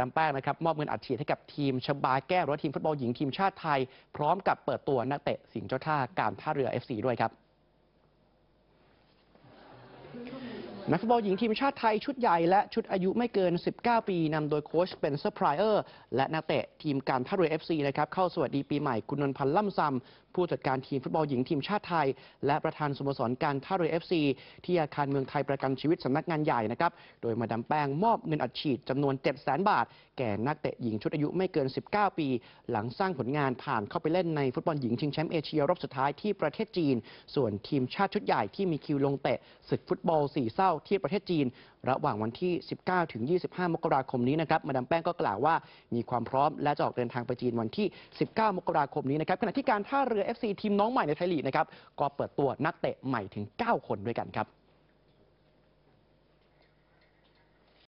ดามแป้งนะครับ มอบเงินอัดฉีดให้กับทีมชบาแก้วรถทีมฟุตบอลหญิงทีมชาติไทย พร้อมกับเปิดตัวนักเตะ สิงห์เจ้าท่าการท่าเรือ FC ด้วยครับนักฟุตบอลหญิงทีมชาติไทยชุดใหญ่และชุดอายุไม่เกิน 19 ปี นำโดยโค้ชเป็นเซอร์ไพรเอร์ และนักเตะ ทีมการท่าเรือเอฟซีนะครับเข้าสวัสดีปีใหม่คุณนนพันธ์ล่ำซำผู้จัดการทีมฟุตบอลหญิงทีมชาติไทย และประธานสโมสรการท่าเรือเอฟซีที่อาคารเมืองไทยประกันชีวิตสำนักงานใหญ่นะครับโดยมาดามแป้งมอบเงินอัดฉีดจำนวน7 0 0 0 0 0 บาท แก่นักเตะหญิงชุดอายุไม่เกิน 19 ปี หลังสร้างผลงานผ่านเข้าไปเล่นในฟุตบอลหญิงชิงแชมป์เอเชียรอบสุดท้ายที่ประเทศจีน ส่วนทีมชาติชุดใหญ่ที่มีคิวลงเตะศึกฟุตบอลสี่เศร้าที่ประเทศจีน ระหว่างวันที่ 19 ถึง 25 มกราคมนี้นะครับ มาดามแป้งก็กล่าวว่ามีความพร้อมและจะออกเดินทางไปจีนวันที่ 19 มกราคมนี้นะครับขณะที่การท่าเรือ FC ทีมน้องใหม่ในไทยลีกนะครับก็เปิดตัวนักเตะใหม่ถึง 9 คนด้วยกันครับ